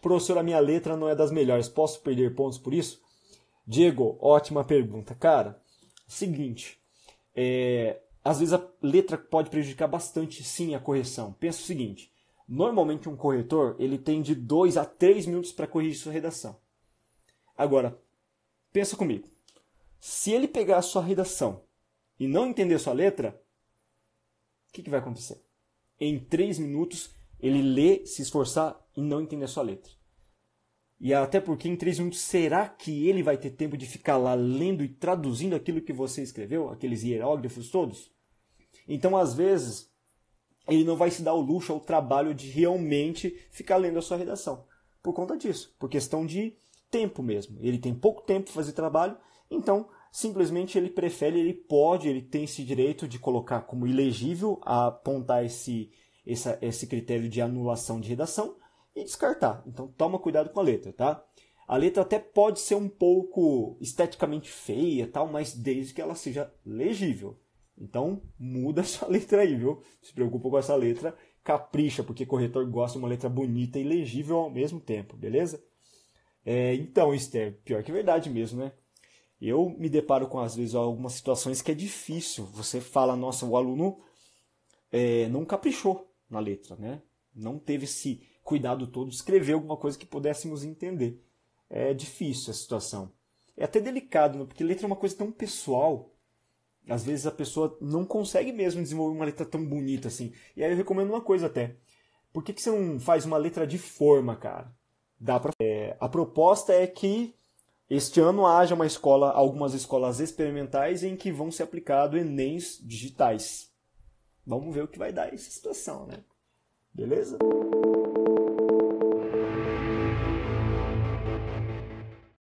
Professor, a minha letra não é das melhores. Posso perder pontos por isso? Diego, ótima pergunta. Cara, seguinte. É, às vezes a letra pode prejudicar bastante, sim, a correção. Pensa o seguinte. Normalmente um corretor ele tem de 2 a 3 minutos para corrigir sua redação. Agora, pensa comigo. Se ele pegar a sua redação e não entender sua letra, o que, que vai acontecer? Em três minutos, ele lê, se esforçar e não entender a sua letra. E até porque em três minutos, será que ele vai ter tempo de ficar lá lendo e traduzindo aquilo que você escreveu, aqueles hieróglifos todos? Então, às vezes, ele não vai se dar o luxo ao trabalho de realmente ficar lendo a sua redação. Por conta disso, por questão de tempo mesmo. Ele tem pouco tempo para fazer trabalho, então simplesmente ele prefere, ele pode, ele tem esse direito de colocar como ilegível, apontar esse, essa, esse critério de anulação de redação e descartar. Então toma cuidado com a letra, tá? A letra até pode ser um pouco esteticamente feia, tal, mas desde que ela seja legível. Então muda essa letra aí, viu? Se preocupa com essa letra, capricha, porque corretor gosta de uma letra bonita e legível ao mesmo tempo, beleza? É, então, Esther, pior que verdade mesmo, né? Eu me deparo com, às vezes, algumas situações que é difícil. Você fala, nossa, o aluno é, não caprichou na letra, né? Não teve esse cuidado todo de escrever alguma coisa que pudéssemos entender. É difícil a situação. É até delicado, né? porque letra é uma coisa tão pessoal. Às vezes a pessoa não consegue mesmo desenvolver uma letra tão bonita assim. E aí eu recomendo uma coisa até. Por que, que você não faz uma letra de forma, cara? Dá pra... É, a proposta é que este ano haja uma escola, algumas escolas experimentais em que vão ser aplicados Enems digitais. Vamos ver o que vai dar essa situação, né? Beleza?